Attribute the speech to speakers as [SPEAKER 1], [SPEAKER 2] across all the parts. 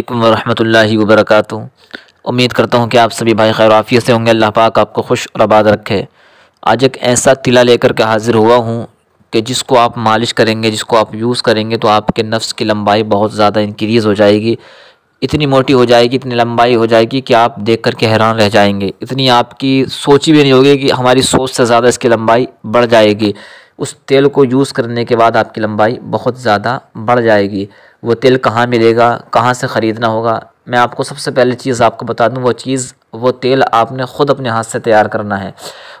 [SPEAKER 1] अल्लाम वरहमल वबरक उम्मीद करता हूँ कि आप सभी भाई खैर आफियत से होंगे अल्लाह पाक आपको खुश और आबाद रखे आज एक ऐसा तिला लेकर के हाज़िर हुआ हूँ कि जिसको आप मालिश करेंगे जिसको आप यूज़ करेंगे तो आपके नफ्स की लंबाई बहुत ज़्यादा इंक्रीज़ हो जाएगी इतनी मोटी हो जाएगी इतनी लंबाई हो जाएगी कि आप देख कर के हैरान रह जाएंगे इतनी आपकी सोची भी नहीं होगी कि हमारी सोच से ज़्यादा इसकी लंबाई बढ़ जाएगी उस तेल को यूज़ करने के बाद आपकी लंबाई बहुत ज़्यादा बढ़ जाएगी वो तेल कहाँ मिलेगा कहाँ से ख़रीदना होगा मैं आपको सबसे पहले चीज़ आपको बता दूँ वो चीज़ वो तेल आपने ख़ुद अपने हाथ से तैयार करना है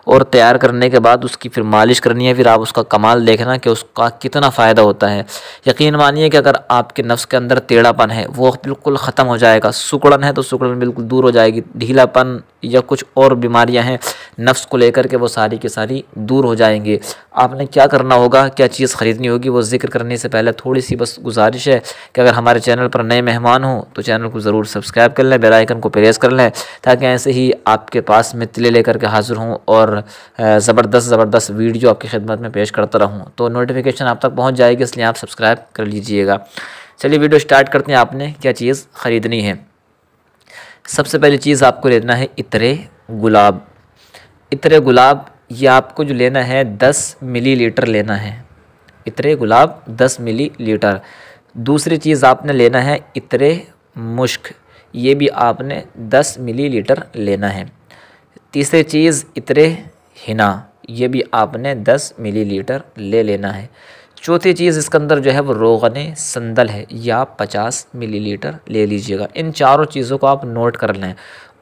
[SPEAKER 1] और तैयार करने के बाद उसकी फिर मालिश करनी है फिर आप उसका कमाल देखना कि उसका कितना फ़ायदा होता है यकीन मानिए कि अगर आपके नफ्स के अंदर टेढ़ापन है वो बिल्कुल ख़त्म हो जाएगा सुकड़न है तो सुकड़न बिल्कुल दूर हो जाएगी ढीलापन या कुछ और बीमारियाँ हैं नफ्स को लेकर के वो सारी की सारी दूर हो जाएंगी आपने क्या करना होगा क्या चीज़ ख़रीदनी होगी वो जिक्र करने से पहले थोड़ी सी बस गुजारिश है कि अगर हमारे चैनल पर नए मेहमान हों तो चैनल को ज़रूर सब्सक्राइब कर लें बेलाइकन को प्रेस कर लें ताकि ऐसे ही आपके पास में तिले लेकर के हाजिर हों और ज़बरदस्त ज़बरदस्त वीडियो आपकी खिदमत में पेश करता रहूँ तो नोटिफिकेशन आप तक पहुँच जाएगी इसलिए आप सब्सक्राइब कर लीजिएगा चलिए वीडियो स्टार्ट करते हैं आपने क्या चीज़ ख़रीदनी है सबसे पहली चीज़ आपको लेना है इतरे गुलाब इतरे गुलाब ये आपको जो लेना है दस मिली लीटर लेना है इतरे गुलाब दस मिली लीटर दूसरी चीज़ आपने लेना है इतरे मुश्क ये भी आपने दस मिली लीटर लेना है तीसरी चीज़ इतरे हिना ये भी आपने 10 मिलीलीटर ले लेना है चौथी चीज़ इसके अंदर जो है वो रोगन संदल है या आप 50 मिलीलीटर ले लीजिएगा इन चारों चीज़ों को आप नोट कर लें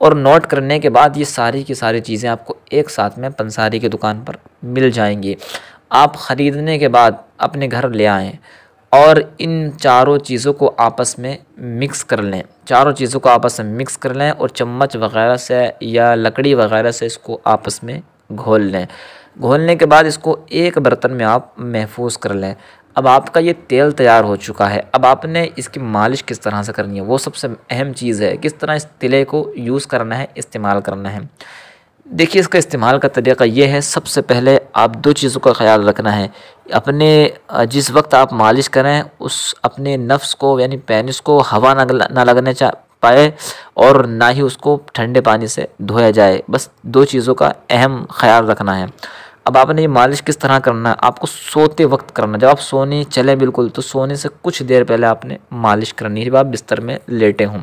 [SPEAKER 1] और नोट करने के बाद ये सारी की सारी चीज़ें आपको एक साथ में पंसारी की दुकान पर मिल जाएंगी आप ख़रीदने के बाद अपने घर ले आएँ और इन चारों चीज़ों को आपस में मिक्स कर लें चारों चीज़ों को आपस में मिक्स कर लें और चम्मच वगैरह से या लकड़ी वगैरह से इसको आपस में घोल लें घोलने के बाद इसको एक बर्तन में आप महफूज कर लें अब आपका ये तेल तैयार हो चुका है अब आपने इसकी मालिश किस तरह से करनी है वो सबसे अहम चीज़ है किस तरह इस तिले को यूज़ करना है इस्तेमाल करना है देखिए इसका इस्तेमाल का तरीका ये है सबसे पहले आप दो चीज़ों का ख्याल रखना है अपने जिस वक्त आप मालिश करें उस अपने नफ्स को यानी पैनिस को हवा ना ना लगने चा पाए और ना ही उसको ठंडे पानी से धोया जाए बस दो चीज़ों का अहम ख्याल रखना है अब आपने ये मालिश किस तरह करना है आपको सोते वक्त करना जब आप सोने चलें बिल्कुल तो सोने से कुछ देर पहले आपने मालिश करनी है जब आप बिस्तर में लेटे हों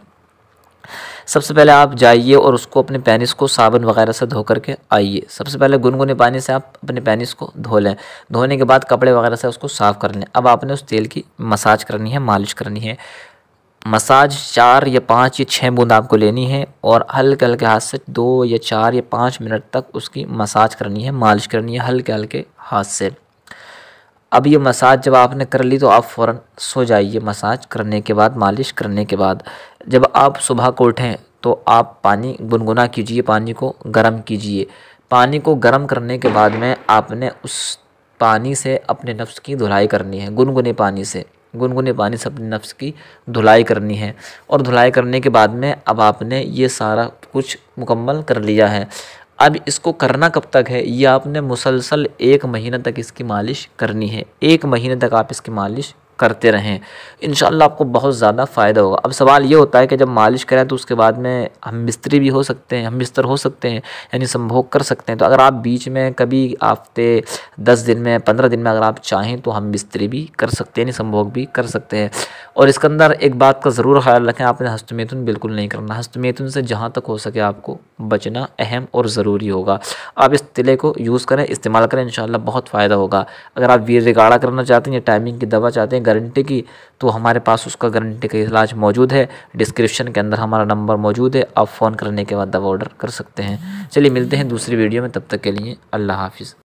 [SPEAKER 1] सबसे पहले आप जाइए और उसको अपने पेनिस को साबुन वगैरह से धो करके आइए सबसे पहले गुनगुने पानी से आप अपने पेनिस को धो लें धोने के बाद कपड़े वगैरह से उसको साफ़ कर लें अब आपने उस तेल की मसाज करनी है मालिश करनी है मसाज चार या पाँच या छः बूंद आपको लेनी है और हल्के हल्के हाथ से दो या चार या पाँच मिनट तक उसकी मसाज करनी है मालिश करनी है हल्के हल्के हाथ से अब ये मसाज जब आपने कर ली तो आप फ़ौर सो जाइए मसाज करने के बाद मालिश करने के बाद जब आप सुबह को उठें तो आप पानी गुनगुना कीजिए पानी को गर्म कीजिए पानी को गर्म करने के बाद में आपने उस पानी से अपने नफ्स की धुलाई करनी है गुनगुने पानी से गुनगुने पानी से अपने नफ्स की धुलाई करनी है और धुलाई करने के बाद में अब आपने ये सारा कुछ मुकम्मल कर लिया है अब इसको करना कब तक है ये आपने मुसलसल एक महीने तक इसकी मालिश करनी है एक महीने तक आप इसकी मालिश करते रहें इन आपको बहुत ज़्यादा फ़ायदा होगा अब सवाल ये होता है कि जब मालिश करें तो उसके बाद में हम मिस्त्री भी हो सकते हैं हम बिस्तर हो सकते हैं यानी संभोग कर सकते हैं तो अगर आप बीच में कभी हफ्ते दस दिन में पंद्रह दिन में अगर आप चाहें तो हम मिस्त्री भी कर सकते हैं यानी संभोग भी कर सकते हैं और इसके अंदर एक बात का ज़रूर ख्याल रखें आपने हस्तमेतुन बिल्कुल नहीं करना हस्तमेतुन से जहाँ तक हो सके आपको बचना अहम और ज़रूरी होगा आप इस तिले को यूज़ करें इस्तेमाल करें इन बहुत फ़ायदा होगा अगर आप वीर रिगाड़ा करना चाहते हैं या टाइमिंग की दवा चाहते हैं गारंटी की तो हमारे पास उसका गारंटी का इलाज मौजूद है डिस्क्रिप्शन के अंदर हमारा नंबर मौजूद है आप फ़ोन करने के बाद दवा ऑर्डर कर सकते हैं चलिए मिलते हैं दूसरी वीडियो में तब तक के लिए अल्लाह हाफिज़